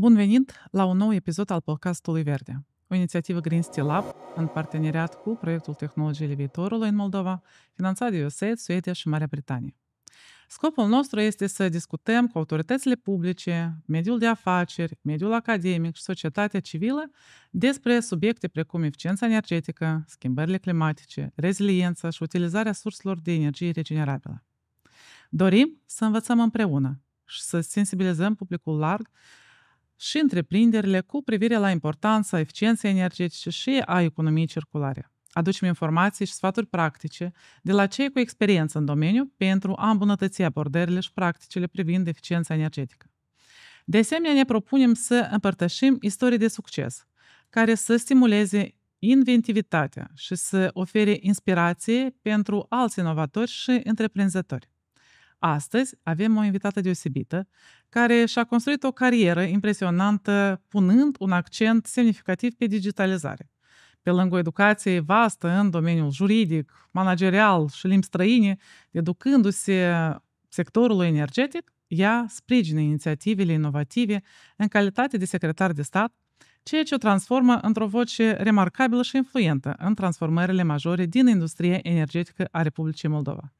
Bun venit la un nou episod al podcastului Verde, o inițiativă Green Steel Lab în parteneriat cu proiectul Tehnologiile Viitorului în Moldova, finanțat de USAID, Suedia și Marea Britanie. Scopul nostru este să discutăm cu autoritățile publice, mediul de afaceri, mediul academic și societatea civilă despre subiecte precum eficiența energetică, schimbările climatice, reziliența și utilizarea surselor de energie regenerabilă. Dorim să învățăm împreună și să sensibilizăm publicul larg și întreprinderile cu privire la importanța eficienței energetice și a economiei circulare. Aducem informații și sfaturi practice de la cei cu experiență în domeniu pentru a îmbunătăți abordările și practicile privind eficiența energetică. De asemenea, ne propunem să împărtășim istorii de succes, care să stimuleze inventivitatea și să ofere inspirație pentru alți inovatori și întreprinzători. Astăzi avem o invitată deosebită care și-a construit o carieră impresionantă punând un accent semnificativ pe digitalizare. Pe lângă o educație vastă în domeniul juridic, managerial și limbi străine, educându-se sectorul energetic, ea sprijină inițiativele inovative în calitate de secretar de stat, ceea ce o transformă într-o voce remarcabilă și influentă în transformările majore din industria energetică a Republicii Moldova.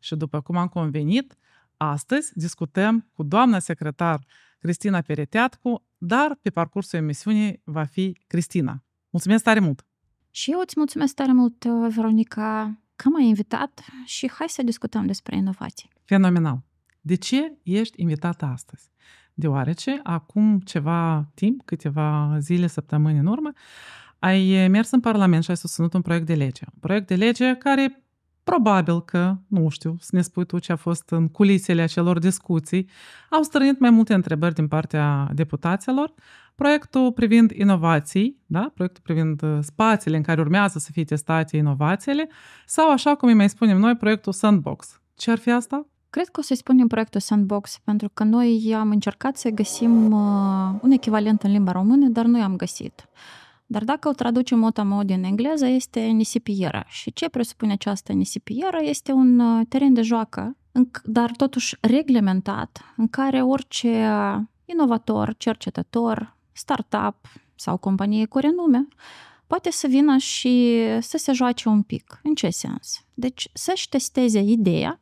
Și după cum am convenit, astăzi discutăm cu doamna secretar Cristina Pereteatcu, dar pe parcursul emisiunii va fi Cristina. Mulțumesc tare mult! Și eu îți mulțumesc tare mult, Veronica, că m-ai invitat și hai să discutăm despre inovații. Fenomenal! De ce ești invitată astăzi? Deoarece acum ceva timp, câteva zile, săptămâni în urmă, ai mers în Parlament și ai susținut un proiect de lege. Un proiect de lege care probabil că, nu știu, să ne spui tu ce a fost în culisele acelor discuții, au strânit mai multe întrebări din partea deputaților. Proiectul privind inovații, da? proiectul privind uh, spațiile în care urmează să fie testate inovațiile, sau așa cum îi mai spunem noi, proiectul Sandbox. Ce ar fi asta? Cred că o să-i spunem proiectul Sandbox, pentru că noi am încercat să găsim uh, un echivalent în limba română, dar nu am găsit. Dar dacă o traducem mot a mod din engleză, este nisipieră. Și ce presupune această nisipieră? Este un uh, teren de joacă, dar totuși reglementat, în care orice uh, inovator, cercetător, startup sau companie cu renume poate să vină și să se joace un pic. În ce sens? Deci să-și testeze ideea,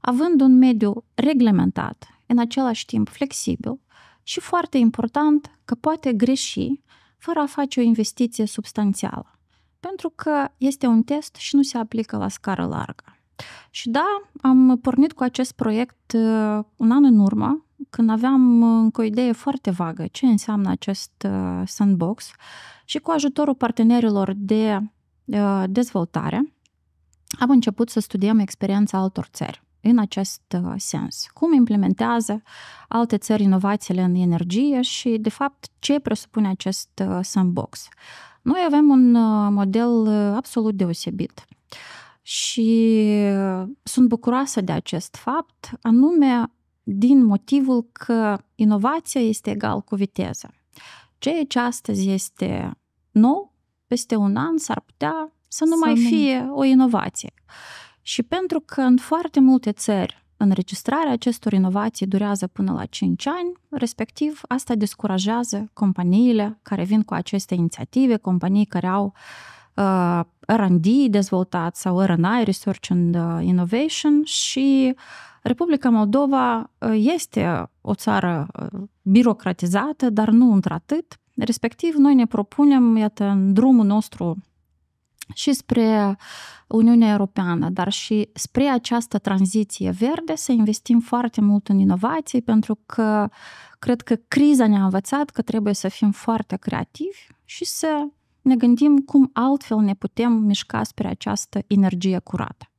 având un mediu reglementat, în același timp flexibil și foarte important că poate greși fără a face o investiție substanțială, pentru că este un test și nu se aplică la scară largă. Și da, am pornit cu acest proiect uh, un an în urmă, când aveam uh, încă o idee foarte vagă ce înseamnă acest uh, sandbox și cu ajutorul partenerilor de dezvoltare am început să studiem experiența altor țări în acest uh, sens. Cum implementează alte țări inovațiile în energie și, de fapt, ce presupune acest uh, sandbox? Noi avem un uh, model absolut deosebit și sunt bucuroasă de acest fapt, anume din motivul că inovația este egal cu viteză. Ceea ce astăzi este nou, peste un an s-ar putea să nu să mai fie o inovație. Și pentru că în foarte multe țări înregistrarea acestor inovații durează până la 5 ani, respectiv asta descurajează companiile care vin cu aceste inițiative, companii care au uh, R&D dezvoltat sau R&I, Research and uh, Innovation și Republica Moldova uh, este o țară uh, birocratizată, dar nu într-atât. Respectiv, noi ne propunem, iată, în drumul nostru și spre Uniunea Europeană, dar și spre această tranziție verde să investim foarte mult în inovații, pentru că cred că criza ne-a învățat că trebuie să fim foarte creativi și să ne gândim cum altfel ne putem mișca spre această energie curată.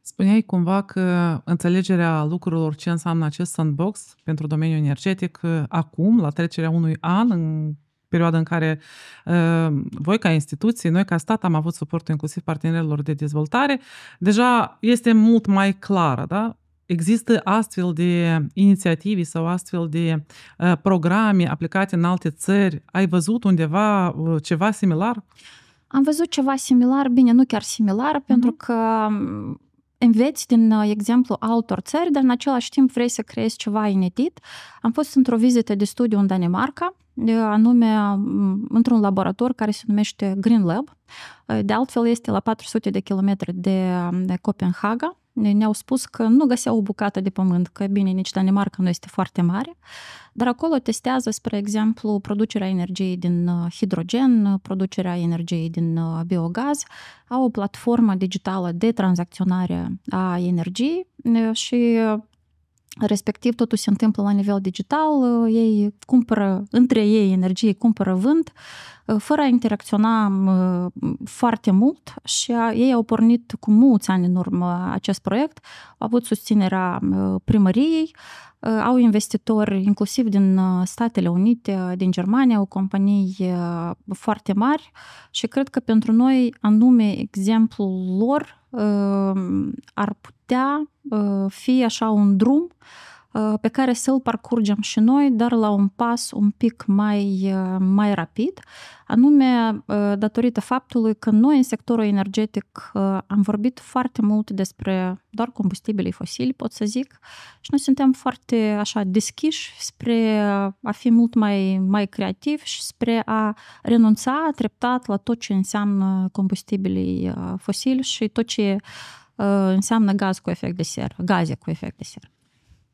Spuneai cumva că înțelegerea lucrurilor ce înseamnă acest sandbox pentru domeniul energetic acum, la trecerea unui an în perioadă în care uh, voi ca instituții, noi ca stat am avut suportul inclusiv partenerilor de dezvoltare, deja este mult mai clară, da? Există astfel de inițiative sau astfel de uh, programe aplicate în alte țări? Ai văzut undeva uh, ceva similar? Am văzut ceva similar, bine, nu chiar similar, uh-huh. pentru că um, înveți din uh, exemplu altor țări, dar în același timp vrei să creezi ceva inedit. Am fost într-o vizită de studiu în Danemarca Ă, anume într-un laborator care se numește Green Lab. Ă, de altfel, este la 400 de kilometri de Copenhaga. Ne-au spus că nu găseau o bucată de pământ, că bine, nici Danemarca nu este foarte mare, dar acolo testează, spre exemplu, producerea energiei din ă, hidrogen, producerea energiei din biogaz, au o platformă digitală de tranzacționare a energiei și respectiv totul se întâmplă la nivel digital, ă, ei cumpără, între ei energie, cumpără vânt, ă, fără a interacționa ă, foarte mult și ei au pornit cu mulți ani în urmă acest proiect, au avut susținerea primăriei, au investitori inclusiv din Statele Unite, din Germania, o companii foarte mari și cred că pentru noi anume exemplul lor ar putea putea uh, fi așa un drum uh, pe care să-l parcurgem și noi, dar la un pas un pic mai, uh, mai rapid, anume datorită faptului că noi în sectorul energetic am vorbit foarte mult despre doar combustibilii fosili, pot să zic, și noi suntem foarte așa deschiși spre a fi mult mai, mai creativ și spre a renunța treptat la tot ce înseamnă combustibilii fosili și tot ce Uh, înseamnă gaz cu efect de seră, gaze cu efect de seră.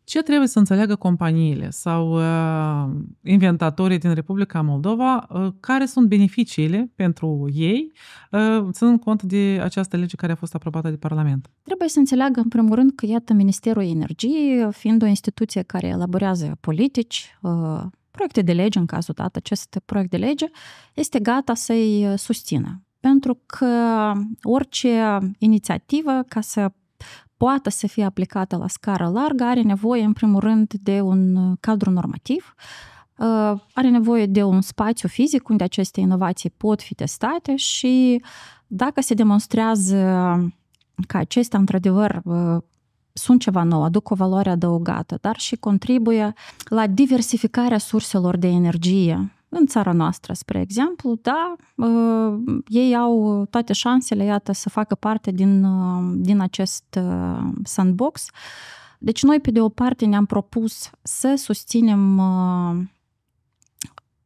Ce trebuie să înțeleagă companiile sau uh, inventatorii din Republica Moldova? Uh, care sunt beneficiile pentru ei, uh, ținând cont de această lege care a fost aprobată de Parlament? Trebuie să înțeleagă, în primul rând, că, iată, Ministerul Energiei, fiind o instituție care elaborează politici, uh, proiecte de lege, în cazul dat, acest proiect de lege, este gata să-i uh, susțină pentru că orice inițiativă ca să poată să fie aplicată la scară largă are nevoie, în primul rând, de un cadru normativ, uh, are nevoie de un spațiu fizic unde aceste inovații pot fi testate și dacă se demonstrează că acestea, într-adevăr, uh, sunt ceva nou, aduc o valoare adăugată, dar și contribuie la diversificarea surselor de energie în țara noastră, spre exemplu, da, uh, ei au toate șansele, iată, să facă parte din, uh, din acest uh, sandbox. Deci noi, pe de o parte, ne-am propus să susținem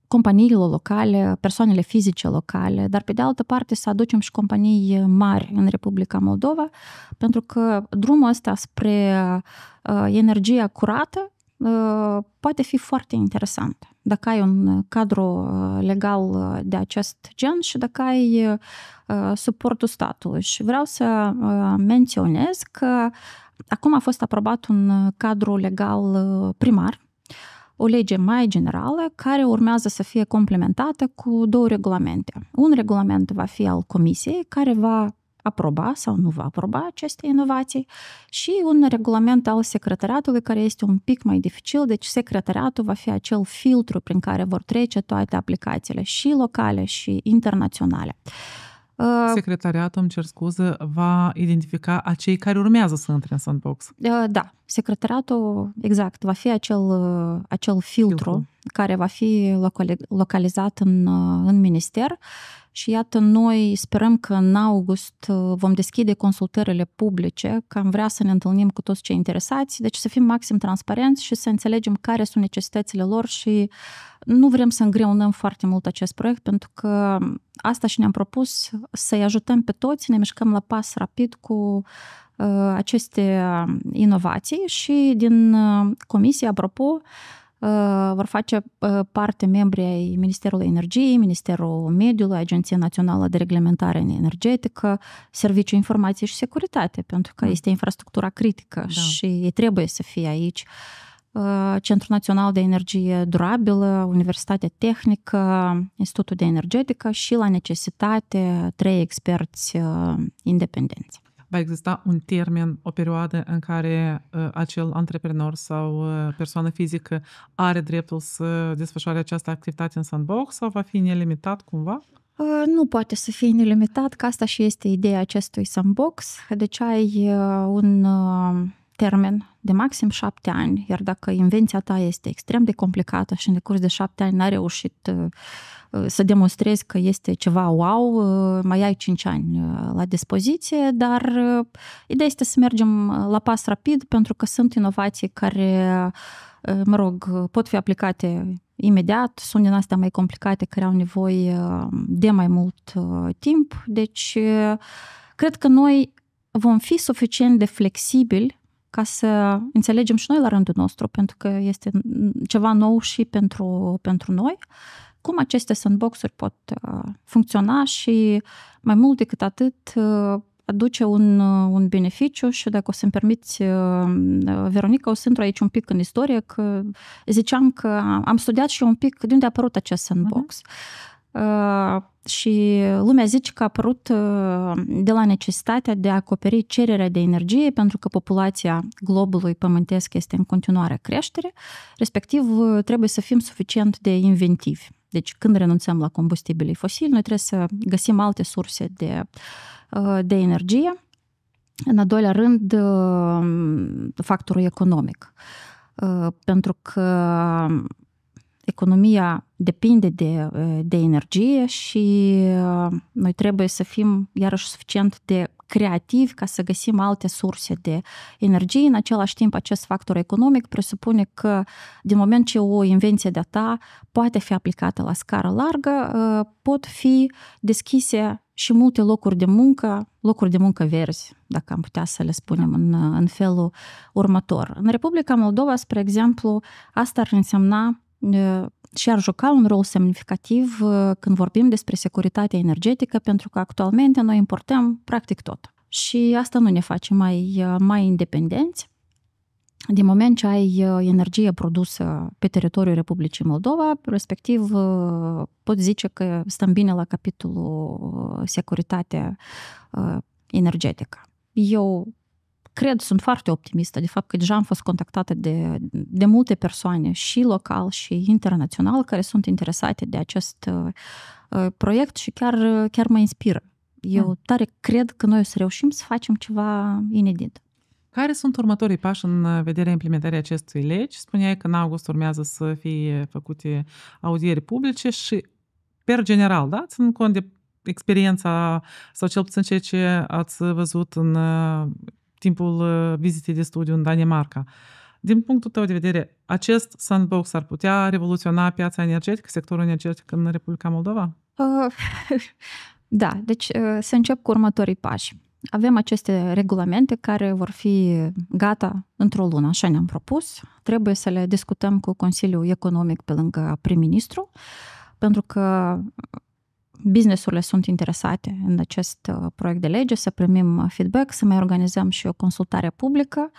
companiile locale, persoanele fizice locale, dar pe de altă parte să aducem și companii mari în Republica Moldova, pentru că drumul ăsta spre energia curată poate fi foarte interesant dacă ai un uh, cadru uh, legal uh, de acest gen și dacă ai suportul statului. Și vreau să menționez că acum a fost aprobat un cadru legal primar, o lege mai generală care urmează să fie complementată cu două regulamente. Un regulament va fi al Comisiei care va aproba sau nu va aproba aceste inovații și un regulament al secretariatului care este un pic mai dificil, deci secretariatul va fi acel filtru prin care vor trece toate aplicațiile și locale și internaționale. Uh, secretariatul, îmi cer scuze, va identifica acei care urmează să intre în sandbox. Uh, da, secretariatul, exact, va fi acel, uh, acel filtru, filtru care va fi localizat în, în minister și iată, noi sperăm că în august uh, vom deschide consultările publice, că am vrea să ne întâlnim cu toți cei interesați, deci să fim maxim transparenți și să înțelegem care sunt necesitățile lor și nu vrem să îngreunăm foarte mult acest proiect, pentru că asta și ne-am propus să-i ajutăm pe toți, ne mișcăm la pas rapid cu uh, aceste uh, inovații și din comisie, apropo, Э, vor face э, parte membri ai Ministerului Energiei, Ministerul Mediului, Agenția Națională de Reglementare în Energetică, Serviciul Informației și Securitate, pentru că da. este infrastructura critică da. și ei trebuie să fie aici. Э, Centrul Național de Energie Durabilă, Universitatea Tehnică, Institutul de Energetică și, la necesitate, trei experți independenți va exista un termen, o perioadă în care uh, acel antreprenor sau uh, persoană fizică are dreptul să desfășoare această activitate în sandbox sau va fi nelimitat cumva? Uh, nu poate să fie nelimitat, că asta și este ideea acestui sandbox. Deci ai uh, un uh, termen de maxim șapte ani, iar dacă invenția ta este extrem de complicată și în decurs de șapte ani n a reușit uh, uh, să demonstrezi că este ceva wow, uh, mai ai cinci ani la dispoziție, dar ideea este să mergem la pas rapid pentru că sunt inovații care, mă rog, pot fi aplicate imediat, sunt din astea mai complicate care au nevoie de mai mult timp, deci cred că noi vom fi suficient de flexibili ca să înțelegem și noi la rândul nostru, pentru că este ceva nou și pentru, pentru noi, cum aceste sandbox-uri pot uh, funcționa și mai mult decât atât uh, aduce un, uh, un beneficiu și dacă o să-mi permiți, Veronica, o să intru aici un pic în istorie, că ziceam că am studiat și un pic de unde a apărut acest mhm. sandbox. Uh-huh și lumea zice că a apărut uh, de la necesitatea de a acoperi cererea de energie pentru că populația globului pământesc este în continuare creștere, respectiv uh, trebuie să fim suficient de inventivi. Deci când renunțăm la combustibilii fosili, noi trebuie să găsim alte surse de, uh, de energie. În al doilea rând, factorul economic. Pentru că economia depinde de, de energie și noi trebuie să fim iarăși suficient de creativi ca să găsim alte surse de energie. În același timp, acest factor economic presupune că din moment ce o invenție de-a ta poate fi aplicată la scară largă, pot fi deschise și multe locuri de muncă, locuri de muncă verzi, dacă am putea să le spunem în, în felul următor. În Republica Moldova, spre exemplu, asta ar însemna Ă, și ar juca un rol semnificativ ă, când vorbim despre securitatea energetică, pentru că actualmente noi importăm practic tot. Și asta nu ne face mai, ă, mai independenți. Din moment ce ai energie produsă pe teritoriul Republicii Moldova, respectiv pot zice că stăm bine la capitolul securitatea energetică. Eu cred, sunt foarte optimistă, de fapt că deja am fost contactată de, de multe persoane și local și internațional care sunt interesate de acest uh, uh proiect și chiar, uh, chiar mă inspiră. Eu mm. tare cred că noi o să reușim să facem ceva inedit. Care sunt următorii pași în uh, vederea implementării acestui legi? Spuneai că în august urmează să fie făcute audieri publice și, per general, da, în cont de experiența sau cel puțin ceea ce ați văzut în timpul uh, vizitei de studiu în Danemarca. Din punctul tău de vedere, acest sandbox ar putea revoluționa piața energetică, sectorul energetic în Republica Moldova? Uh, da, deci uh, să încep cu următorii pași. Avem aceste regulamente care vor fi gata într-o lună, așa ne-am propus. Trebuie să le discutăm cu Consiliul Economic pe lângă prim-ministru, pentru că businessurile sunt interesate în acest uh, proiect de lege, să primim uh, feedback, să mai organizăm și o consultare publică,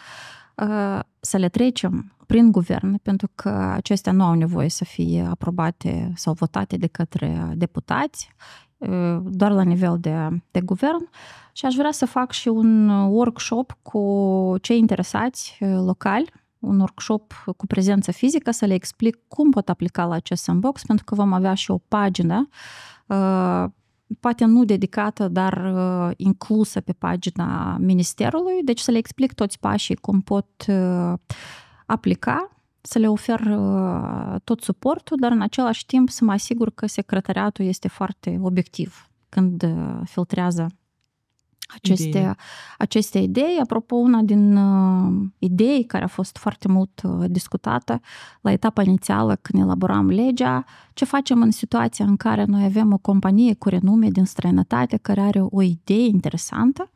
uh, să le trecem prin guvern, pentru că acestea nu au nevoie să fie aprobate sau votate de către deputați, doar la nivel de, de guvern și aș vrea să fac și un workshop cu cei interesați locali un workshop cu prezență fizică să le explic cum pot aplica la acest sandbox, pentru că vom avea și o pagină uh, poate nu dedicată, dar uh, inclusă pe pagina ministerului, deci să le explic toți pașii cum pot uh, aplica, să le ofer uh, tot suportul, dar în același timp să mă asigur că secretariatul este foarte obiectiv când filtrează aceste idei. aceste idei. Apropo, una din uh, idei care a fost foarte mult uh, discutată la etapa inițială când elaboram legea, ce facem în situația în care noi avem o companie cu renume din străinătate care are o idee interesantă,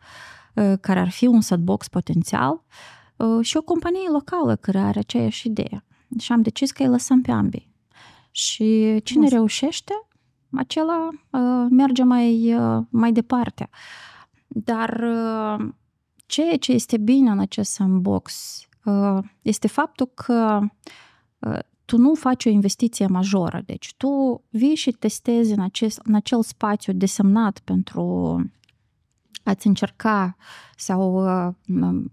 uh, care ar fi un sandbox potențial uh, și o companie locală care are aceeași idee. Și am decis că îi lăsăm pe ambii. Și cine Bun. reușește, acela uh, merge mai, uh, mai departe. Uh, dar uh, ceea ce este bine în acest sandbox uh, este faptul că uh, tu nu faci o investiție majoră, deci tu vii și testezi în, acest, în acel spațiu desemnat pentru a a-ți încerca sau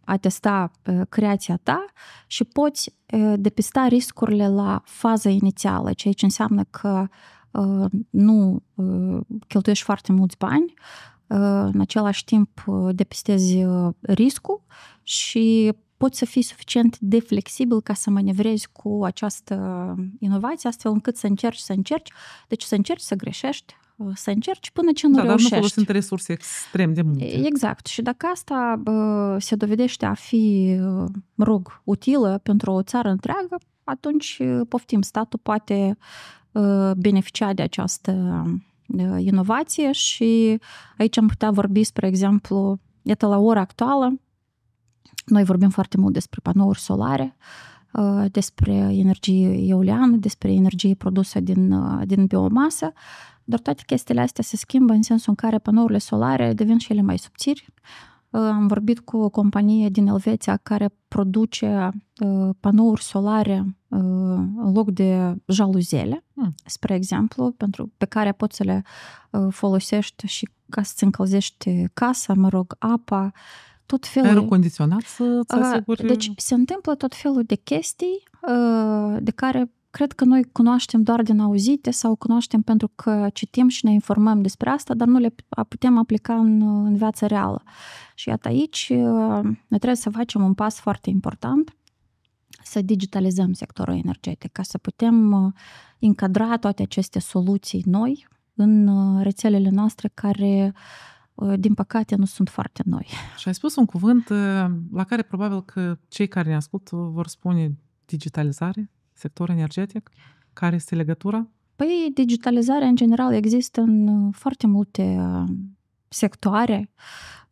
a testa creația ta și poți depista riscurile la faza inițială, ceea ce înseamnă că nu cheltuiești foarte mulți bani, Uh, în același timp uh, depistezi uh, riscul și poți să fii suficient de flexibil ca să manevrezi cu această inovație, astfel încât să încerci, să încerci. Deci să încerci să greșești, să încerci până ce nu da, reușești. Dar nu folosind resurse extrem de multe. Exact. Și dacă asta se dovedește a fi, mă rog, utilă pentru o țară întreagă, atunci, poftim, statul poate beneficia de această inovație și aici am putea vorbi, spre exemplu, iată la ora actuală, noi vorbim foarte mult despre panouri solare, despre energie eoliană, despre energie produsă din, din biomasă, dar toate chestiile astea se schimbă în sensul în care panourile solare devin și ele mai subțiri, am vorbit cu o companie din Elveția care produce uh, panouri solare uh, în loc de jaluzele, mm. spre exemplu, pentru, pe care poți să le uh, folosești și ca să-ți încălzești casa, mă rog, apa, tot felul. Aerul condiționat să asiguri... Deci se întâmplă tot felul de chestii de care cred că noi cunoaștem doar din auzite sau cunoaștem pentru că citim și ne informăm despre asta, dar nu le putem aplica în, în viața reală. Și iată aici uh, noi trebuie să facem un pas foarte important să digitalizăm sectorul energetic ca să putem uh, încadra toate aceste soluții noi în uh, rețelele noastre care din păcate, nu sunt foarte noi. Și ai spus un cuvânt la care probabil că cei care ne ascult vor spune digitalizare, sector energetic. Care este legătura? Păi, digitalizarea, în general, există în foarte multe sectoare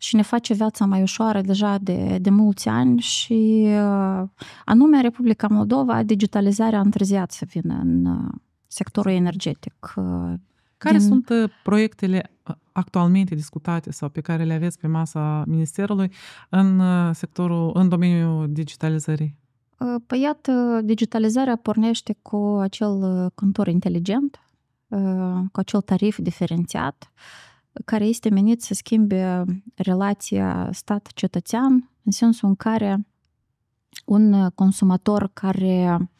și ne face viața mai ușoară deja de, de mulți ani și uh, anume Republica Moldova, digitalizarea a întârziat să vină în uh, sectorul energetic. Uh, care din... sunt proiectele actualmente discutate sau pe care le aveți pe masa Ministerului în sectorul, în domeniul digitalizării? Păi iată, digitalizarea pornește cu acel contor inteligent, cu acel tarif diferențiat care este menit să schimbe um, relația stat-cetățean, în sensul în care un uh, consumator care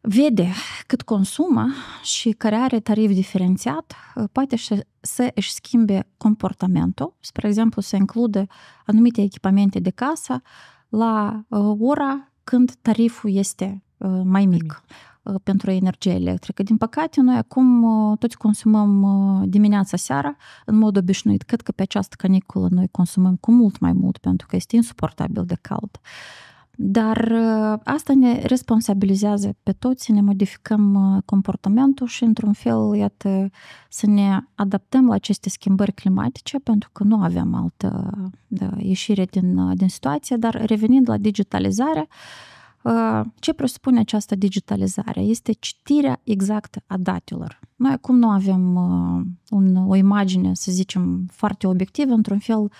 vede cât consumă și care are tarif diferențiat, uh, poate să își schimbe comportamentul, spre exemplu să includă anumite echipamente de casă la uh, ora când tariful este mai mic. mic. Э, pentru energie electrică. Din păcate, noi acum uh, toți consumăm uh, dimineața, seara, în mod obișnuit. cât că pe această caniculă noi consumăm cu mult mai mult, pentru că este insuportabil de cald. Dar uh, asta ne responsabilizează pe toți, ne modificăm comportamentul și, într-un fel, iată, să ne adaptăm la aceste schimbări climatice, pentru că nu avem altă ieșire din, din situație. Dar revenind la digitalizare, Uh, ce presupune această digitalizare? Este citirea exactă a datelor. Noi acum nu avem uh, un, o imagine, să zicem, foarte obiectivă, într-un fel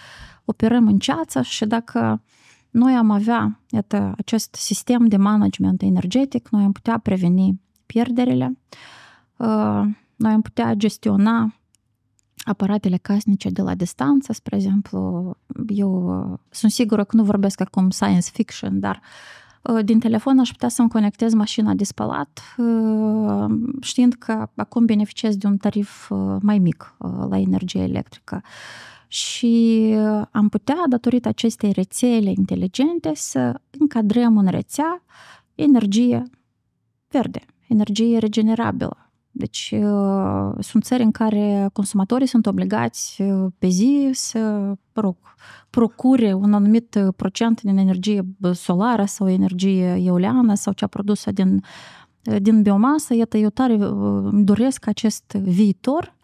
operăm în ceață și dacă noi am avea iată, acest sistem de management energetic, noi am putea preveni pierderile, uh, noi am putea gestiona aparatele casnice de la distanță, spre exemplu, eu sunt sigură că nu vorbesc acum science fiction, dar uh, Ă, din telefon aș putea să-mi conectez mașina de spălat, ă, știind că acum beneficiez de un tarif ă, mai mic la energie electrică. Și am putea, datorită acestei rețele inteligente, să încadrăm în rețea energie verde, energie regenerabilă deci uh, sunt țări în care consumatorii sunt obligați uh, pe zi să procure un anumit uh, procent din energie solară sau energie eoliană sau cea produsă din, din biomasă. Iată, eu tare îmi doresc acest viitor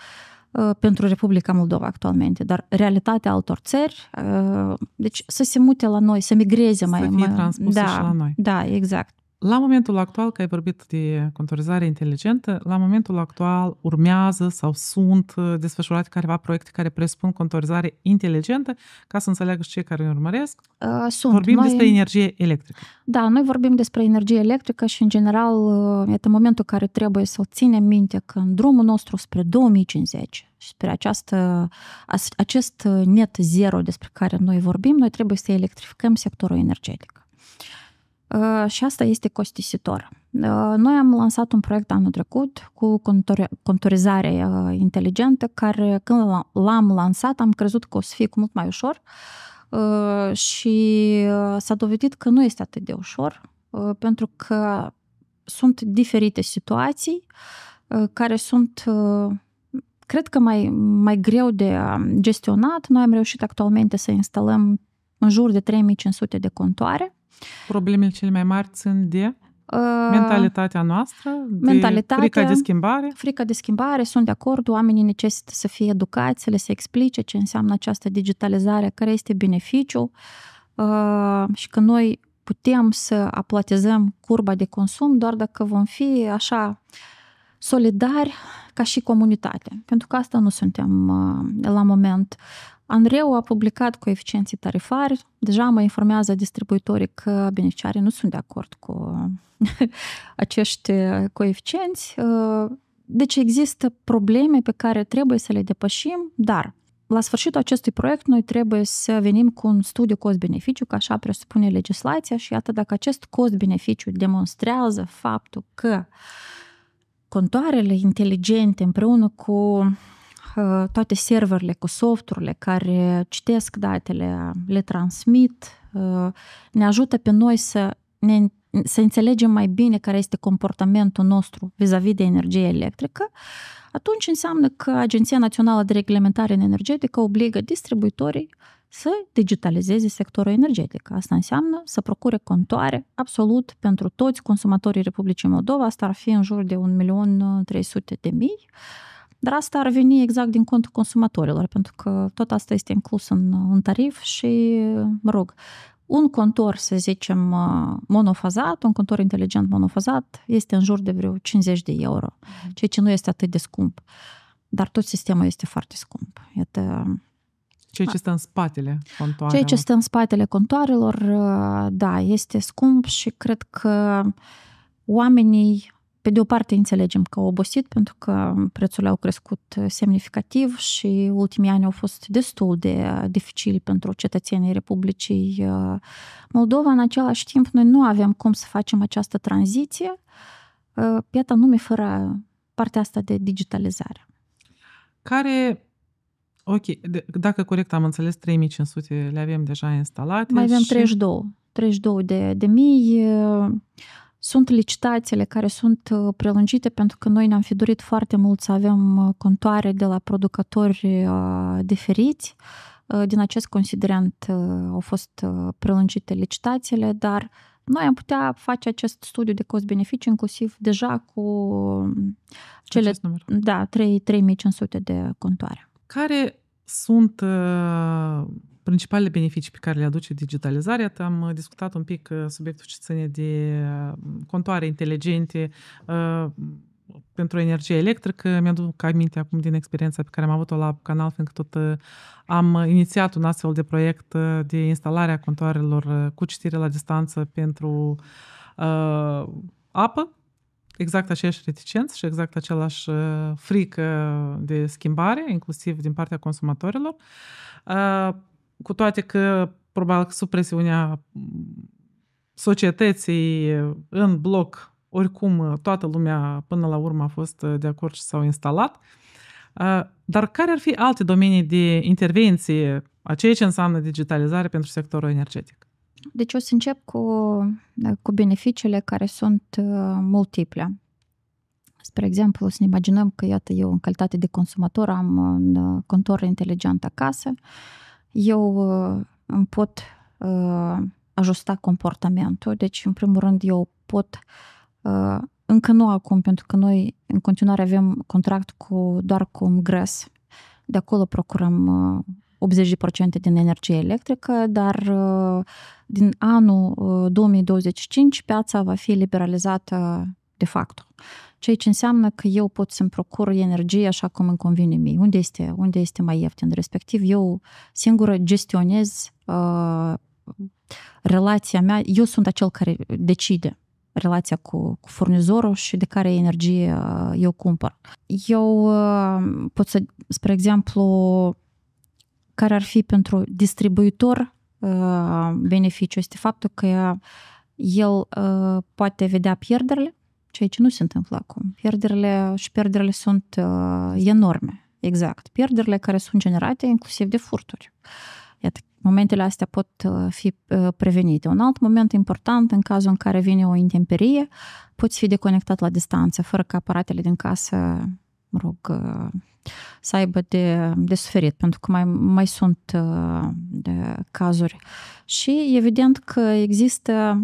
pentru Republica Moldova actualmente, dar realitatea altor țări, deci să se mute la noi, să migreze să mai mult. Da, la noi. da, exact. La momentul actual, că ai vorbit de contorizare inteligentă, la momentul actual urmează sau sunt uh, desfășurate careva proiecte care presupun contorizare inteligentă, ca să înțeleagă și cei care urmăresc. Uh, sunt. Vorbim noi... despre energie electrică. Da, noi vorbim despre energie electrică și, în general, uh, este momentul care trebuie să-l ținem minte că în drumul nostru spre 2050 și spre această, acest uh, net zero despre care noi vorbim, noi trebuie să electrificăm sectorul energetic. Ă, și asta este costisitor. Ă, noi am lansat un proiect anul trecut cu contorizare ă, inteligentă, care când l-am lansat am crezut că o să fie cu mult mai ușor și s-a dovedit că nu este atât de ușor, pentru că sunt diferite situații care sunt cred că mai, mai greu de gestionat. Noi am reușit actualmente să instalăm în jur de 3500 de contoare Problemele cele mai mari sunt de uh, Mentalitatea noastră, de mentalitatea, frica de schimbare. Frica de schimbare, sunt de acord, oamenii necesită să fie educați, să le se explice ce înseamnă această digitalizare, care este beneficiul uh, și că noi putem să aplatizăm curba de consum doar dacă vom fi așa solidari ca și comunitate. Pentru că asta nu suntem uh, la moment. Andreu a publicat coeficienții tarifari, deja mă informează distribuitorii că beneficiarii nu sunt de acord cu acești coeficienți. Deci există probleme pe care trebuie să le depășim, dar la sfârșitul acestui proiect noi trebuie să venim cu un studiu cost-beneficiu, ca așa presupune legislația și iată dacă acest cost-beneficiu demonstrează faptul că contoarele inteligente împreună cu Э, toate serverele cu softurile care citesc datele, le transmit, uh, ne ajută pe noi să ne să înțelegem mai bine care este comportamentul nostru vis-a-vis de energie electrică, atunci înseamnă că Agenția Națională de Reglementare în Energetică obligă distribuitorii să digitalizeze sectorul energetic. Asta înseamnă să procure contoare absolut pentru toți consumatorii Republicii Moldova. Asta ar fi în jur de 1.300.000 de mii dar asta ar veni exact din contul consumatorilor, pentru că tot asta este inclus în, în tarif și, mă rog, un contor, să zicem, uh, monofazat, un contor inteligent monofazat, este în jur de vreo 50 de euro, mhm. ceea ce nu este atât de scump. Dar tot sistemul este foarte scump. Iată, Ceea ce stă în spatele contoarelor. Ceea ce stă în spatele contoarelor, uh, da, este scump și cred că oamenii pe de o parte înțelegem că au obosit pentru că prețurile au crescut semnificativ și ultimii ani au fost destul de uh, dificili pentru cetățenii Republicii uh, Moldova. În același timp, noi nu avem cum să facem această tranziție pe uh, nume fără partea asta de digitalizare. Care Ok, de, dacă corect am înțeles, 3500 le avem deja instalate. Mai avem și... 32, 32 de, de mii. Sunt licitațiile care sunt uh, prelungite pentru că noi ne-am fi dorit foarte mult să avem uh, contoare de la producători uh, diferiți. Din acest considerent au fost prelungite licitațiile, dar noi am putea face acest studiu de cost-beneficiu inclusiv deja cu um, cele da, 3, 3500 de contoare. Care sunt principalele beneficii pe care le aduce digitalizarea. Am uh, discutat un pic uh, subiectul ce ține de uh, contoare inteligente, pentru energie electrică. Mi-aduc aminte acum din experiența pe care am avut-o la canal, fiindcă tot am inițiat un astfel de proiect de instalare a contoarelor cu citire la distanță pentru uh, apă, exact aceeași reticență și exact același frică de schimbare, inclusiv din partea consumatorilor. Uh, cu toate că probabil că supresiunea societății în bloc, oricum toată lumea până la urmă a fost de acord și s-au instalat. Dar care ar fi alte domenii de intervenție a ceea ce înseamnă digitalizare pentru sectorul energetic? Deci o să încep cu, da, cu beneficiile care sunt uh, multiple. Spre exemplu, să ne imaginăm că, iată, eu în calitate de consumator am uh, un uh, contor inteligent acasă, uh, eu uh, îmi pot uh, ajusta comportamentul. Deci, în primul rând, eu pot uh, încă nu acum, pentru că noi în continuare avem contract cu doar cu Gres. De acolo procurăm 80% din energie electrică, dar din anul 2025 piața va fi liberalizată de facto ceea ce înseamnă că eu pot să-mi procur energie așa cum îmi convine mie. Unde este, unde este mai ieftin? Respectiv, eu singură gestionez uh, relația mea, eu sunt acel care decide relația cu, cu furnizorul și de care energie uh, eu cumpăr. Eu uh, pot să, spre exemplu, care ar fi pentru distribuitor uh, beneficiu este faptul că el uh, poate vedea pierderile ceea ce nu se întâmplă acum. Pierderile și pierderile sunt uh, enorme, exact. Pierderile care sunt generate inclusiv de furturi. Iată, momentele astea pot uh, fi uh, prevenite. Un alt moment important, în cazul în care vine o intemperie, poți fi deconectat la distanță, fără ca aparatele din casă mă rog, să aibă de, de suferit, pentru că mai, mai sunt uh, de cazuri. Și evident că există,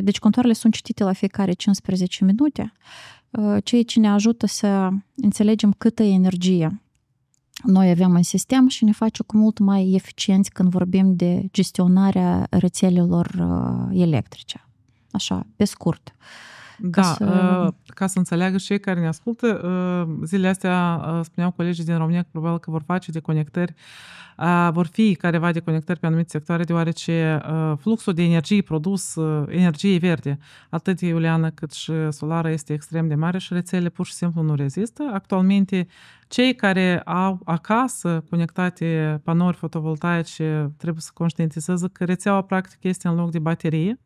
deci contoarele sunt citite la fiecare 15 minute, uh, cei ce ne ajută să înțelegem câtă e energie noi avem în sistem și ne face cu mult mai eficienți când vorbim de gestionarea rețelelor uh, electrice. Așa, pe scurt. Uh, da, ca să... ca să înțeleagă și ei care ne ascultă, ă, zilele astea ă, spuneau colegii din România că probabil că vor face deconectări, vor fi careva deconectări pe anumite sectoare, deoarece ă, fluxul de energie produs, energie verde, atât iuliană cât și solară, este extrem de mare și rețelele pur și simplu nu rezistă. Actualmente, cei care au acasă conectate panouri fotovoltaice trebuie să conștientizeze că rețeaua practic este în loc de baterie,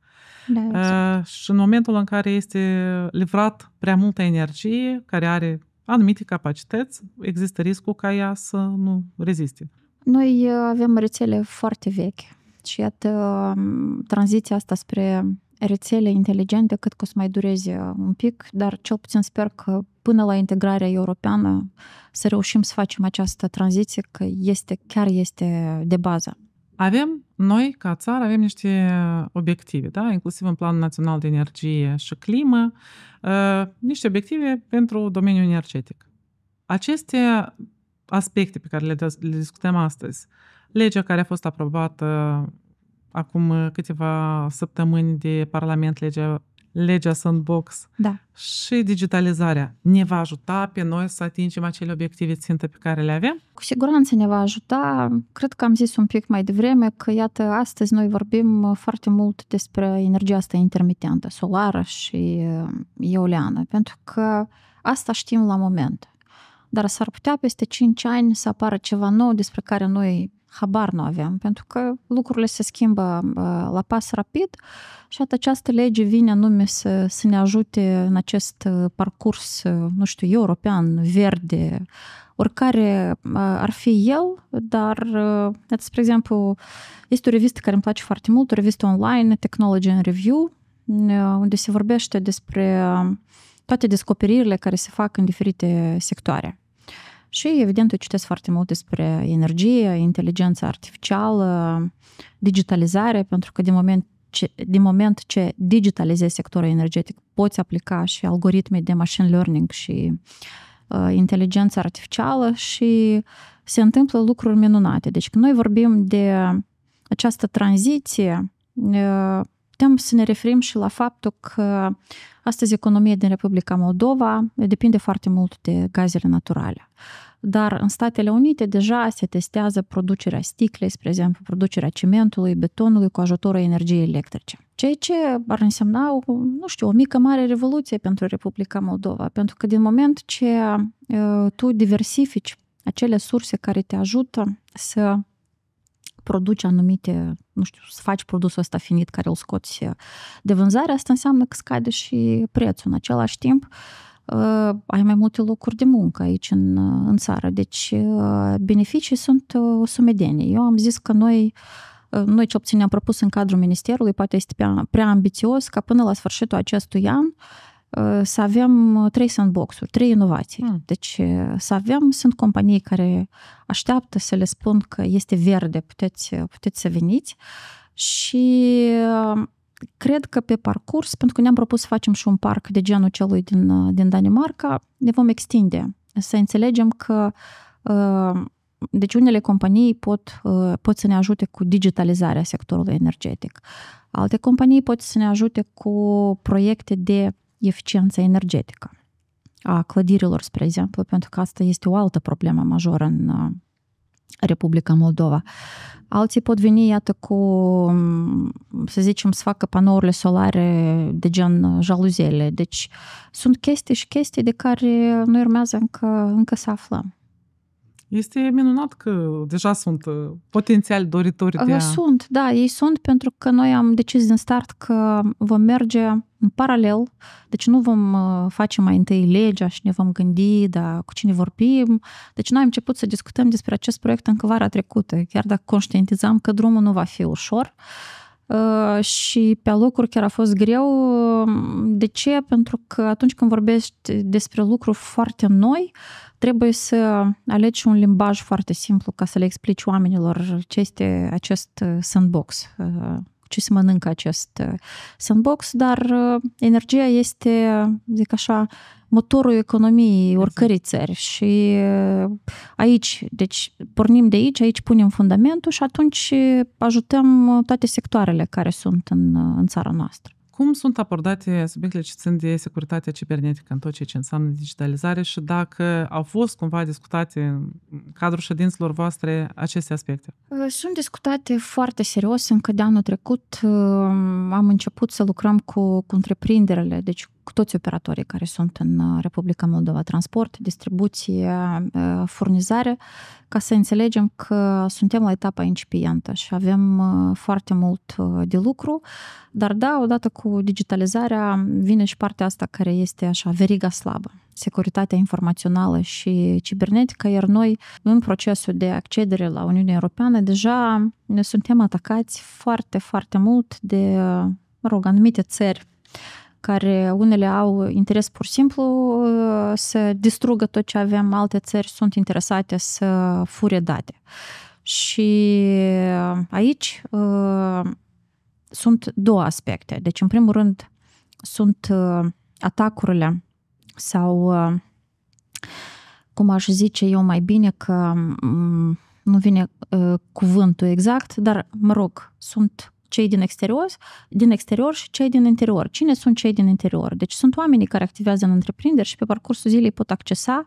da, exact. Și în momentul în care este livrat prea multă energie, care are anumite capacități, există riscul ca ea să nu reziste. Noi ă, avem rețele foarte vechi și iată tranziția asta spre rețele inteligente cât că o să mai dureze un pic, dar cel puțin sper că până la integrarea europeană să reușim să facem această tranziție, că este, chiar este de bază. Avem noi, ca țară, avem niște uh, obiective, da? inclusiv în Planul Național de Energie și Climă, uh, niște obiective pentru domeniul energetic. Aceste aspecte pe care le, le discutăm astăzi, legea care a fost aprobată acum câteva săptămâni de Parlament, legea legea sandbox da. și digitalizarea ne va ajuta pe noi să atingem acele obiective țintă pe care le avem? Cu siguranță ne va ajuta. Cred că am zis un pic mai devreme că, iată, astăzi noi vorbim uh, foarte mult despre energia asta intermitentă, solară și uh, eoliană, pentru că asta știm la moment. Dar s-ar putea peste 5 ani să apară ceva nou despre care noi habar nu aveam, pentru că lucrurile se schimbă uh, la pas rapid și atât această lege vine anume să, să ne ajute în acest uh, parcurs, uh, nu știu, european, verde, oricare ar fi el, dar, spre exemplu, este o revistă care îmi place foarte mult, o revistă online, Technology and Review, unde se vorbește despre toate descoperirile care se fac în diferite sectoare. Și, evident, eu citesc foarte mult despre energie, inteligență artificială, digitalizare, pentru că din moment ce, din moment ce digitalizezi sectorul energetic, poți aplica și algoritme de machine learning și uh, inteligență artificială și se întâmplă lucruri minunate. Deci când noi vorbim de această tranziție, uh, putem să ne referim și la faptul că astăzi economia din Republica Moldova depinde foarte mult de gazele naturale. Dar în Statele Unite deja se testează producerea sticlei, spre exemplu, producerea cimentului, betonului cu ajutorul energiei electrice. Ceea ce ar însemna, nu știu, o mică mare revoluție pentru Republica Moldova, pentru că din moment ce uh, tu diversifici acele surse care te ajută să produci anumite, nu știu, să faci produsul ăsta finit care îl scoți de vânzare, asta înseamnă că scade și prețul. În același timp, uh, ai mai multe locuri de muncă aici în, uh, în țară. Deci, uh, beneficii sunt o sumedenie. Eu am zis că noi noi ce obțineam propus în cadrul Ministerului, poate este prea ambițios, ca până la sfârșitul acestui an Ă, să avem ă, trei sandbox-uri, trei inovații. Mm. Deci ă, să avem, sunt companii care așteaptă să le spun că este verde, puteți, puteți să veniți și cred că pe parcurs, pentru că ne-am propus să facem și un parc de genul celui din, din Danimarca, ne vom extinde, să înțelegem că deci unele companii pot, pot să ne ajute cu digitalizarea sectorului energetic. Alte companii pot să ne ajute cu proiecte de eficiența energetică a clădirilor, spre exemplu, pentru că asta este o altă problemă majoră în uh, Republica Moldova. Alții pot veni, iată, cu, um, să zicem, să facă panourile solare de gen uh, jaluzele. Deci sunt chestii și chestii de care noi urmează încă, încă să aflăm. Este minunat că deja sunt uh, potențiali doritori de ă, a... Sunt, da, ei sunt pentru că noi am decis din start că vom merge în paralel, deci nu vom uh, face mai întâi legea și ne vom gândi, da, cu cine vorbim. Deci noi am început să discutăm despre acest proiect încă vara trecută, chiar dacă conștientizam că drumul nu va fi ușor. Uh, Uh, și pe locuri chiar a fost greu. Um, de ce? Pentru că atunci când vorbești despre lucruri foarte noi, trebuie să alegi un limbaj foarte simplu ca să le explici oamenilor ce este acest uh, sandbox, uh, ce se mănâncă acest sandbox, dar energia este, zic așa, motorul economiei exact. oricărei țări și uh, aici, deci pornim de aici, aici punem fundamentul și atunci uh, ajutăm uh, toate sectoarele care sunt în, în țara noastră. Cum sunt abordate subiectele ce țin de securitatea cibernetică în tot ceea ce înseamnă digitalizare și dacă au fost cumva discutate în cadrul ședințelor voastre aceste aspecte? Sunt discutate foarte serios. Încă de anul trecut am început să lucrăm cu, cu întreprinderile, deci cu toți operatorii care sunt în uh, Republica Moldova, transport, distribuție, uh, furnizare, ca să înțelegem că suntem la etapa incipientă și avem uh, foarte mult de lucru, dar da, odată cu digitalizarea vine și partea asta care este așa veriga slabă securitatea informațională și cibernetică, iar noi, în procesul de accedere la Uniunea Europeană, deja ne suntem atacați foarte, foarte mult de, mă rog, anumite țări care unele au interes pur și simplu uh, să distrugă tot ce avem, alte țări sunt interesate să fure date. Și uh, aici uh, sunt două aspecte. Deci, în primul rând, sunt atacurile sau, cum aș zice eu mai bine, că mm, nu vine cuvântul exact, dar, mă rog, sunt cei din exterior, din exterior și cei din interior. Cine sunt cei din interior? Deci sunt oamenii care activează în întreprinderi și pe parcursul zilei pot accesa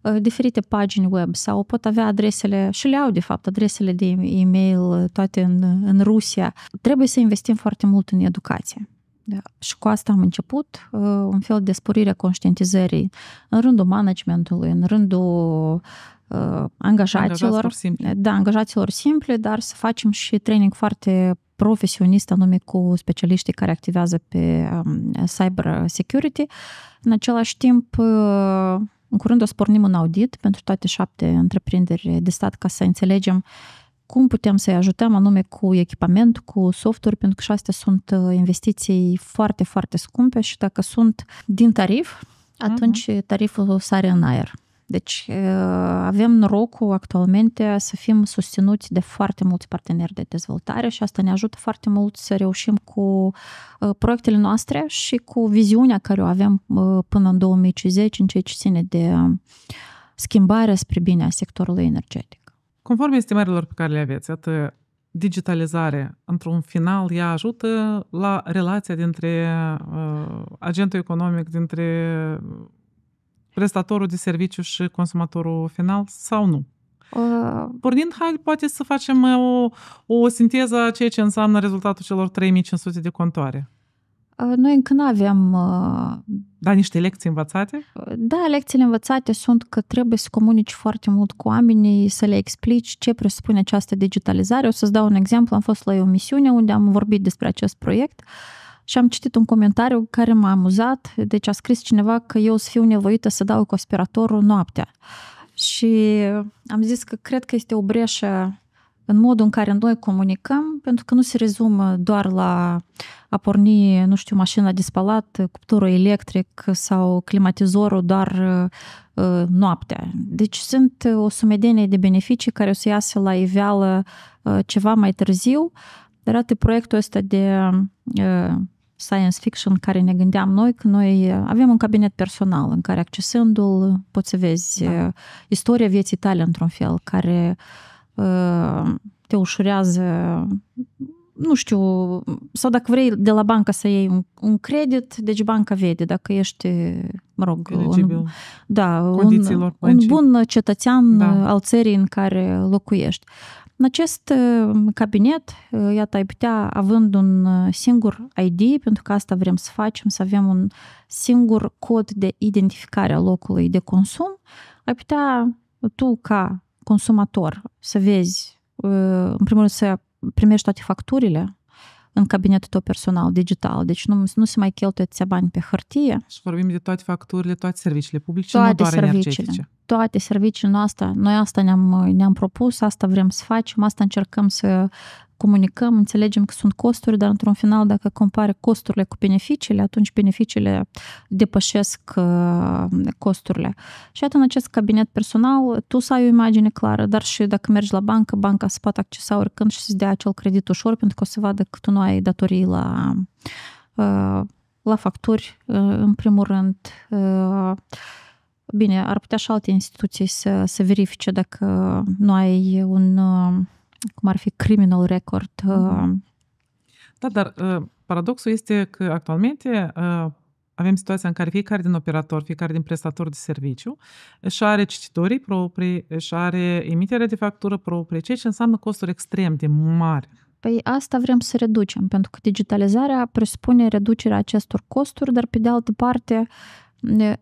uh, diferite pagini web sau pot avea adresele, și le au de fapt, adresele de e-mail uh, toate în, uh, în Rusia. Trebuie să investim foarte mult în educație. Da. Și cu asta am început, un fel de sporire a conștientizării în rândul managementului, în rândul angajaților, angajaților simple. da, angajaților simple, dar să facem și training foarte profesionist, anume cu specialiștii care activează pe um, cyber security. În același timp, uh, în curând o să pornim un audit pentru toate șapte întreprinderi de stat ca să înțelegem cum putem să-i ajutăm anume cu echipament, cu software, pentru că și astea sunt uh, investiții foarte, foarte scumpe și dacă sunt din tarif, mhm. atunci tariful sare în aer. Deci uh, avem norocul actualmente să fim susținuți de foarte mulți parteneri de dezvoltare și asta ne ajută foarte mult să reușim cu uh, proiectele noastre și cu viziunea care o avem uh, până în 2050 în ceea ce ține de schimbarea spre bine a sectorului energetic. Conform estimărilor pe care le aveți, atât digitalizare, într-un final, ea ajută la relația dintre uh, agentul economic, dintre prestatorul de serviciu și consumatorul final sau nu. Uh... Pornind, hai poate să facem ă, o, o sinteză a ceea ce înseamnă rezultatul celor 3500 de contoare. Ă, noi încă nu avem... Da, niște lecții învățate? Da, lecțiile învățate sunt că trebuie să comunici foarte mult cu oamenii, să le explici ce presupune această digitalizare. O să-ți dau un exemplu. Am fost la o misiune unde am vorbit despre acest proiect. Uh, și am citit un comentariu care m-a amuzat, deci a scris cineva că eu o să fiu nevoită să dau cu aspiratorul noaptea. Și am zis că cred că este o breșă în modul în care noi comunicăm, pentru că nu se rezumă doar la a porni, nu știu, mașina de spălat, cuptorul electric sau climatizorul doar uh, noaptea. Deci sunt o sumedenie de beneficii care o să iasă la iveală uh, ceva mai târziu, dar atât proiectul ăsta de uh, science fiction care ne gândeam noi, că noi avem un cabinet personal în care accesându-l poți să vezi da. istoria vieții tale într-un fel, care te ușurează nu știu, sau dacă vrei de la bancă să iei un, un credit, deci banca vede dacă ești, mă rog, un, da, un, un bun cetățean da. al țării în care locuiești. În acest uh, cabinet, uh, iată, ai putea, având un uh, singur ID, pentru că asta vrem să facem, să avem un singur cod de identificare a locului de consum, ai putea tu, ca consumator, să vezi, în primul rând, să primești toate facturile în cabinetul tău personal, digital. Deci nu, nu se mai cheltuie ți bani pe hârtie. Și vorbim de toate facturile, toate serviciile publice, toate nu doar serviciile. energetice. Toate serviciile noastre, noi asta ne-am, ne-am propus, asta vrem să facem, asta încercăm să comunicăm, înțelegem că sunt costuri, dar într-un final, dacă compare costurile cu beneficiile, atunci beneficiile depășesc uh, costurile. Și atunci în acest cabinet personal, tu să ai o imagine clară, dar și dacă mergi la bancă, banca se poate accesa oricând și să-ți dea acel credit ușor, pentru că o să vadă că tu nu ai datorii la uh, la facturi, uh, în primul rând. Bine, ar putea și alte instituții să, să verifice dacă nu ai un cum ar fi criminal record. Uh, da, dar uh, paradoxul este că actualmente uh, avem situația în care fiecare din operator, fiecare din prestator de serviciu își are cititorii proprii, își are emiterea de factură proprie, ceea ce înseamnă costuri extrem de mari. Păi asta vrem să reducem, pentru că digitalizarea presupune reducerea acestor costuri, dar pe de altă parte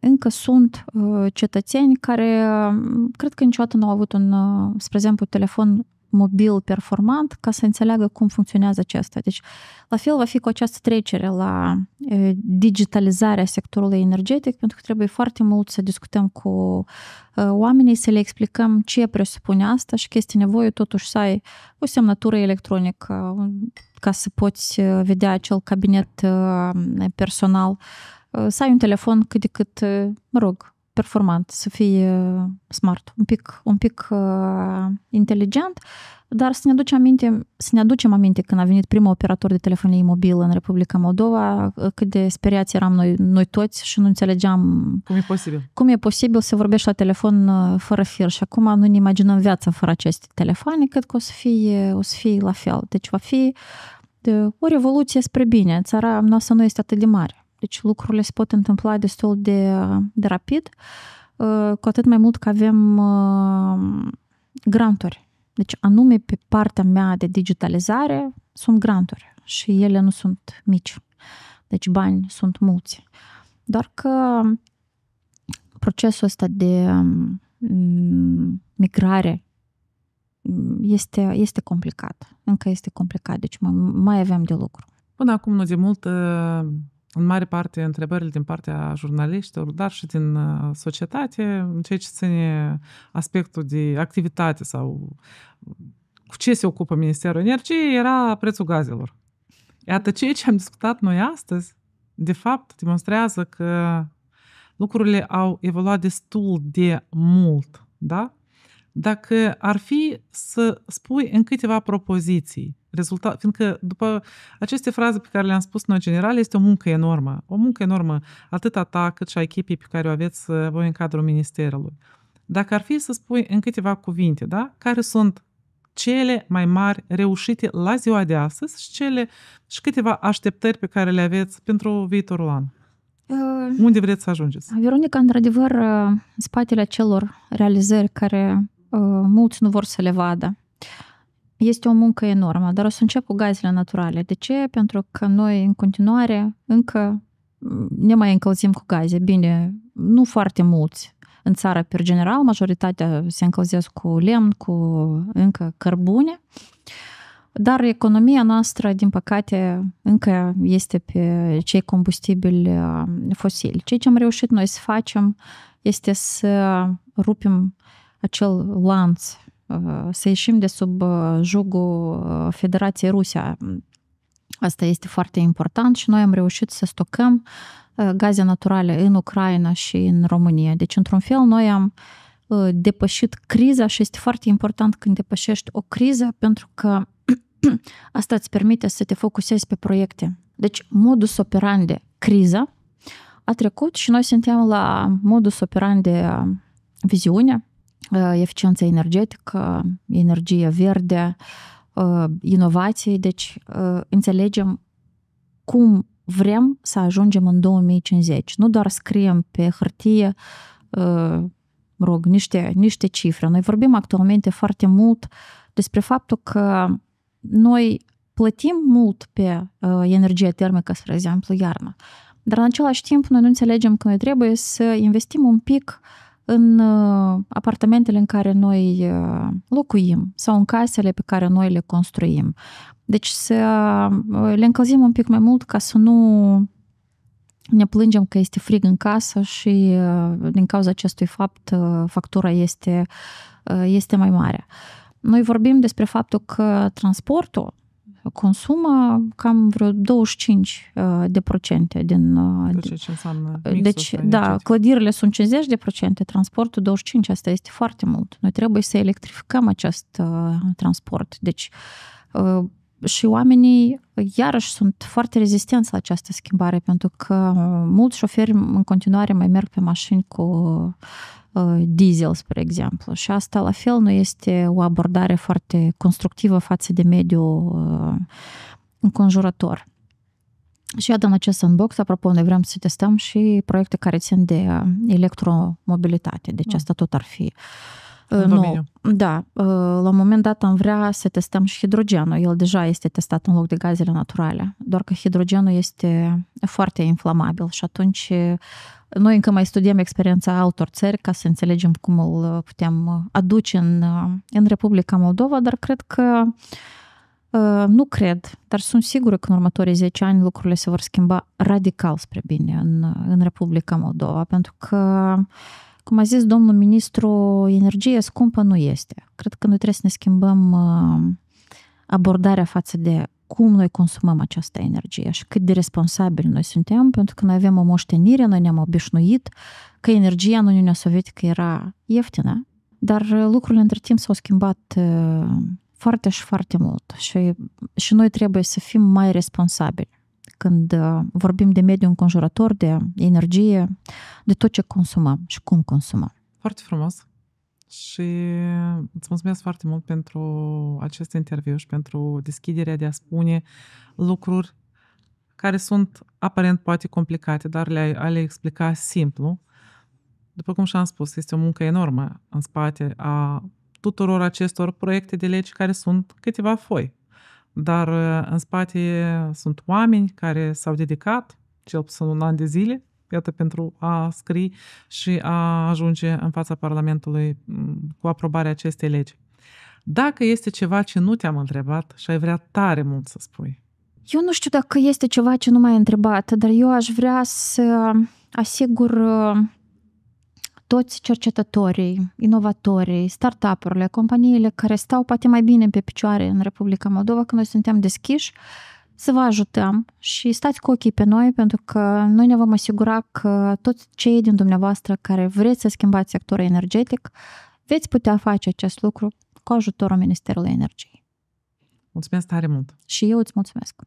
încă sunt cetățeni care cred că niciodată nu au avut un, spre exemplu, telefon mobil performant ca să înțeleagă cum funcționează acesta. Deci, la fel va fi cu această trecere la digitalizarea sectorului energetic, pentru că trebuie foarte mult să discutăm cu oamenii, să le explicăm ce presupune asta și că este nevoie totuși să ai o semnătură electronică ca să poți vedea acel cabinet personal, să ai un telefon cât de cât, mă rog, performant, să fii uh, smart, un pic, un pic uh, inteligent, dar să ne, aducem aminte, să ne aducem aminte când a venit primul operator de telefonie mobilă în Republica Moldova, uh, cât de speriați eram noi, noi toți și nu înțelegeam cum e posibil, cum e posibil să vorbești la telefon uh, fără fir și acum nu ne imaginăm viața fără aceste telefoane, cred că o să fie, o să fie la fel. Deci va fi de, o revoluție spre bine. Țara noastră nu este atât de mare deci lucrurile se pot întâmpla destul de, de rapid, ă, cu atât mai mult că avem ă, granturi. Deci anume pe partea mea de digitalizare sunt granturi și ele nu sunt mici. Deci bani sunt mulți. Doar că procesul ăsta de migrare este, este complicat. Încă este complicat, deci mai, mai avem de lucru. Până acum, nu de mult, ă, în mare parte întrebările din partea jurnaliștilor, dar și din uh, societate, în ceea ce ține aspectul de activitate sau uh, cu ce se ocupă Ministerul Energiei, era prețul gazelor. Iată, mm. ceea ce am discutat noi astăzi, de fapt, demonstrează că lucrurile au evoluat destul de mult, da? Dacă ar fi să spui în câteva propoziții rezultat, fiindcă după aceste fraze pe care le-am spus noi general, este o muncă enormă. O muncă enormă, atât a ta cât și a echipei pe care o aveți uh, voi în cadrul ministerului. Dacă ar fi să spui în câteva cuvinte, da? care sunt cele mai mari reușite la ziua de astăzi și, cele, și câteva așteptări pe care le aveți pentru viitorul an? Uh, Unde vreți să ajungeți? Veronica, într-adevăr, uh, în spatele celor realizări care uh, mulți nu vor să le vadă, uh, este o muncă enormă, dar o să încep cu gazele naturale. De ce? Pentru că noi în continuare încă mm, ne mai încălzim cu gaze. Bine, nu foarte mulți în țară, pe general, majoritatea se încălzesc cu lemn, cu încă cărbune, dar economia noastră, din păcate, încă este pe cei combustibili uh, fosili. Ceea ce am reușit noi să facem este să rupem acel lanț Э, să ieșim de sub э, jugul э, Federației Rusia. Asta este foarte important și noi am reușit să stocăm gaze naturale în Ucraina și în România. Deci, într-un fel, noi am depășit criza și este foarte important când depășești o criză pentru că asta îți permite să te focusezi pe proiecte. Deci, modus operandi, criza, a trecut și noi suntem la modus operandi, viziunea, eficiență energetică, energie verde, inovații. Deci înțelegem cum vrem să ajungem în 2050. Nu doar scriem pe hârtie, mă rog, niște, niște cifre. Noi vorbim actualmente foarte mult despre faptul că noi plătim mult pe energie termică, spre exemplu, iarna. Dar în același timp noi nu înțelegem că noi trebuie să investim un pic în uh, apartamentele în care noi uh, locuim sau în casele pe care noi le construim. Deci să uh, le încălzim un pic mai mult ca să nu ne plângem că este frig în casă și din cauza acestui fapt factura este, este mai mare. Noi vorbim despre faptul că transportul consumă cam vreo 25% uh, de procente din... Uh, Tot ce înseamnă uh, Deci, da, clădirile sunt 50%, de procente, transportul 25%, asta este foarte mult. Noi trebuie să electrificăm acest transport. Deci, și oamenii iarăși sunt foarte rezistenți la această schimbare, pentru că mulți șoferi în continuare mai merg pe mașini cu diesel, spre exemplu. Și asta, la fel, nu este o abordare foarte constructivă față de mediul înconjurător. Și iată în acest sandbox, apropo, noi vrem să testăm și proiecte care țin de electromobilitate. Deci asta tot ar fi uh, nou. Da, uh, la un moment dat am vrea să testăm și hidrogenul. El deja este testat în loc de gazele naturale, doar că hidrogenul este foarte inflamabil și atunci uh, noi încă mai studiem experiența altor țări ca să înțelegem cum îl uh, putem aduce în, în Republica Moldova, dar cred că nu cred, dar sunt sigură că în următorii 10 ani lucrurile se vor schimba radical spre bine în, în Republica Moldova, pentru că uh, cum a zis domnul ministru, energie scumpă nu este. Cred că noi trebuie să ne schimbăm uh, abordarea față de cum noi consumăm această energie și cât de responsabili noi suntem, pentru că noi avem o moștenire, noi ne-am obișnuit că energia în Uniunea Sovietică era ieftină, dar uh, lucrurile între timp s-au schimbat uh, foarte și foarte mult și, și noi trebuie să fim mai responsabili când uh, vorbim de mediul înconjurător, de energie, de tot ce consumăm și cum consumăm. Foarte frumos! Și îți mulțumesc foarte mult pentru acest interviu și pentru deschiderea de a spune lucruri care sunt aparent poate complicate, dar le, a le explica simplu. După cum și-am spus, este o muncă enormă în spate a tuturor acestor proiecte de lege care sunt câteva foi dar uh, în spate sunt oameni care s-au dedicat, cel puțin un an de zile, iată, pentru a scrie și a ajunge în fața Parlamentului mm, cu aprobarea acestei legi. Dacă este ceva ce nu te-am întrebat și ai vrea tare mult să spui. Eu nu știu dacă este ceva ce nu m-ai întrebat, dar eu aș vrea să asigur uh, toți cercetătorii, inovatorii, startup-urile, companiile care stau poate mai bine pe picioare în Republica Moldova, că noi suntem deschiși, să vă ajutăm și stați cu ochii pe noi pentru că noi ne vom asigura că toți cei din dumneavoastră care vreți să schimbați sectorul energetic veți putea face acest lucru cu ajutorul Ministerului Energiei. Mulțumesc tare mult! Și eu îți mulțumesc!